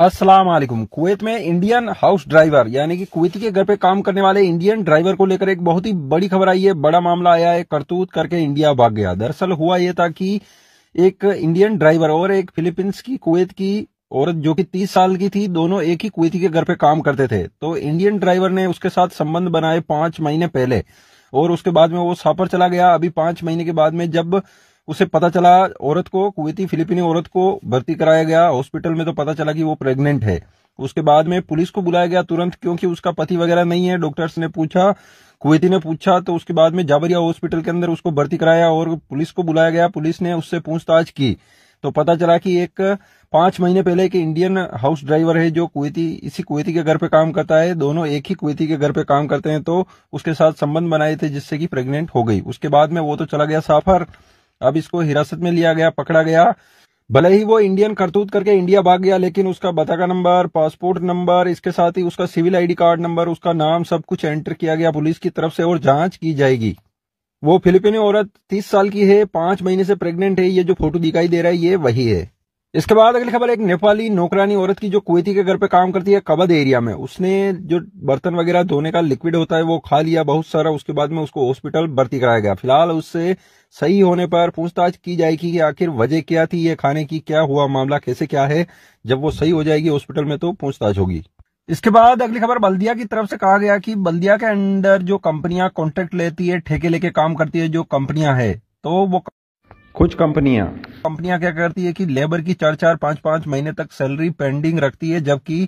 अस्सलाम वालेकुम कुवैत में इंडियन हाउस ड्राइवर यानी कि कुवैती के घर पे काम करने वाले इंडियन ड्राइवर को लेकर एक बहुत ही बड़ी खबर आई है बड़ा मामला आया है करतूत करके इंडिया भाग गया दरअसल हुआ यह था कि एक इंडियन ड्राइवर और एक फिलीपींस की कुवैत की औरत जो कि 30 साल की थी दोनों एक ही कुवैती के घर पे काम करते थे तो इंडियन ड्राइवर ने उसके साथ संबंध बनाए पांच महीने पहले और उसके बाद में वो सापर चला गया अभी पांच महीने के बाद में जब उसे पता चला औरत को कुवैती फिलिपिनी औरत को भर्ती कराया गया हॉस्पिटल में तो पता चला कि वो प्रेग्नेंट है उसके बाद में पुलिस को बुलाया गया तुरंत क्योंकि उसका पति वगैरह नहीं है डॉक्टर्स ने पूछा कुवैती ने पूछा तो उसके बाद में जाबरिया हॉस्पिटल के अंदर उसको भर्ती कराया और पुलिस को बुलाया गया पुलिस ने उससे पूछताछ की तो पता चला कि एक पांच महीने पहले एक इंडियन हाउस ड्राइवर है जो कुवैती इसी कुवैती के घर पे काम करता है दोनों एक ही कुवैती के घर पे काम करते हैं तो उसके साथ संबंध बनाए थे जिससे कि प्रेग्नेंट हो गई उसके बाद में वो तो चला गया साफर अब इसको हिरासत में लिया गया पकड़ा गया भले ही वो इंडियन करतूत करके इंडिया भाग गया लेकिन उसका बता का नंबर पासपोर्ट नंबर इसके साथ ही उसका सिविल आईडी कार्ड नंबर उसका नाम सब कुछ एंटर किया गया पुलिस की तरफ से और जांच की जाएगी वो फिलिपिनी औरत तीस साल की है पांच महीने से प्रेग्नेंट है ये जो फोटो दिखाई दे रहा है ये वही है इसके बाद अगली खबर एक नेपाली नौकरानी औरत की जो कुवैती के घर पे काम करती है कबद एरिया में उसने जो बर्तन वगैरह धोने का लिक्विड होता है वो खा लिया बहुत सारा उसके बाद में उसको हॉस्पिटल भर्ती कराया गया फिलहाल उससे सही होने पर पूछताछ की जाएगी कि आखिर वजह क्या थी ये खाने की क्या हुआ मामला कैसे क्या है जब वो सही हो जाएगी हॉस्पिटल में तो पूछताछ होगी इसके बाद अगली खबर बल्दिया की तरफ से कहा गया कि बल्दिया के अंडर जो कंपनियां कॉन्ट्रैक्ट लेती है ठेके लेके काम करती है जो कंपनियां है तो वो कुछ कंपनियां कंपनियां क्या करती है कि लेबर की चार चार पांच पांच महीने तक सैलरी पेंडिंग रखती है जबकि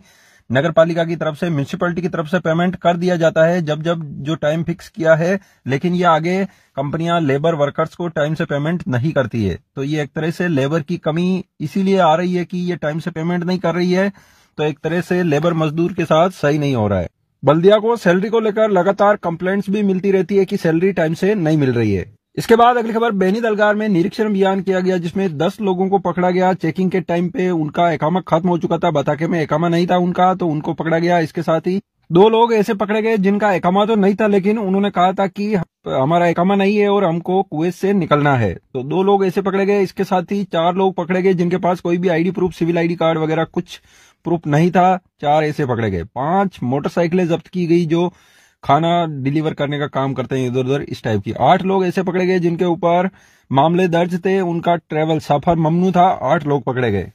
नगर पालिका की तरफ से म्यूनिसिपैलिटी की तरफ से पेमेंट कर दिया जाता है जब जब जो टाइम फिक्स किया है लेकिन ये आगे कंपनियां लेबर वर्कर्स को टाइम से पेमेंट नहीं करती है तो ये एक तरह से लेबर की कमी इसीलिए आ रही है कि ये टाइम से पेमेंट नहीं कर रही है तो एक तरह से लेबर मजदूर के साथ सही नहीं हो रहा है बल्दिया को सैलरी को लेकर लगातार कंप्लेंट्स भी मिलती रहती है कि सैलरी टाइम से नहीं मिल रही है इसके बाद अगली खबर बैनी दलगार में निरीक्षण अभियान किया गया जिसमें दस लोगों को पकड़ा गया चेकिंग के टाइम पे उनका एकामा खत्म हो चुका था बताके में एकामा नहीं था उनका तो उनको पकड़ा गया इसके साथ ही दो लोग ऐसे पकड़े गए जिनका एकामा तो नहीं था लेकिन उन्होंने कहा था कि हमारा एकामा नहीं है और हमको कुएत से निकलना है तो दो लोग ऐसे पकड़े गए इसके साथ ही चार लोग पकड़े गए जिनके पास कोई भी ID proof civil ID card वगैरह कुछ प्रूफ नहीं था चार ऐसे पकड़े गए पांच मोटरसाइकिलें जब्त की गई जो खाना डिलीवर करने का काम करते हैं इधर उधर इस टाइप की आठ लोग ऐसे पकड़े गए जिनके ऊपर मामले दर्ज थे उनका ट्रेवल सफर ममनू था आठ लोग पकड़े गए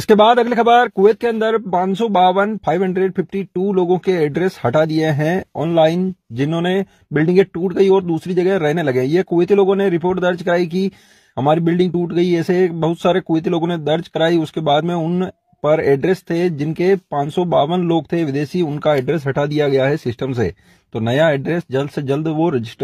इसके बाद अगली खबर कुवैत के अंदर पांच सौ बावन फाइव हंड्रेड फिफ्टी टू लोगों के एड्रेस हटा दिए हैं ऑनलाइन जिन्होंने बिल्डिंगें टूट गई और दूसरी जगह रहने लगे ये कुवैती लोगों ने रिपोर्ट दर्ज कराई कि हमारी बिल्डिंग टूट गई ऐसे बहुत सारे कुवैती लोगों ने दर्ज कराई उसके बाद में उन पर एड्रेस थे जिनके पांच लोग थे विदेशी उनका एड्रेस हटा दिया गया है सिस्टम से तो नया एड्रेस जल्द से जल्द वो रजिस्टर